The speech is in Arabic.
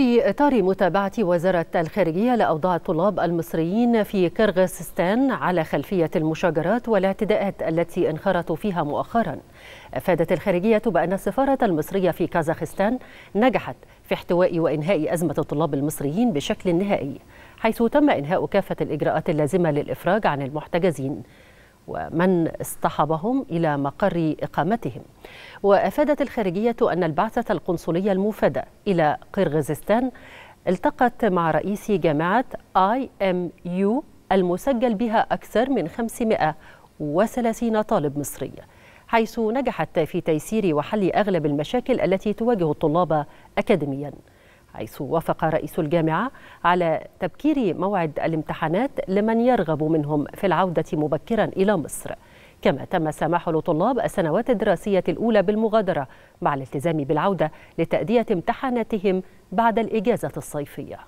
في إطار متابعة وزارة الخارجية لأوضاع الطلاب المصريين في كرغستان على خلفية المشاجرات والاعتداءات التي انخرطوا فيها مؤخرا أفادت الخارجية بأن السفارة المصرية في كازاخستان نجحت في احتواء وإنهاء أزمة الطلاب المصريين بشكل نهائي حيث تم إنهاء كافة الإجراءات اللازمة للإفراج عن المحتجزين ومن اصطحبهم إلى مقر إقامتهم وأفادت الخارجية أن البعثة القنصلية الموفدة إلى قرغيزستان التقت مع رئيس جامعة اي ام يو المسجل بها أكثر من 530 طالب مصري حيث نجحت في تيسير وحل أغلب المشاكل التي تواجه الطلاب أكاديمياً حيث وافق رئيس الجامعة على تبكير موعد الامتحانات لمن يرغب منهم في العودة مبكرا إلى مصر كما تم سماح لطلاب السنوات الدراسية الأولى بالمغادرة مع الالتزام بالعودة لتأدية امتحاناتهم بعد الإجازة الصيفية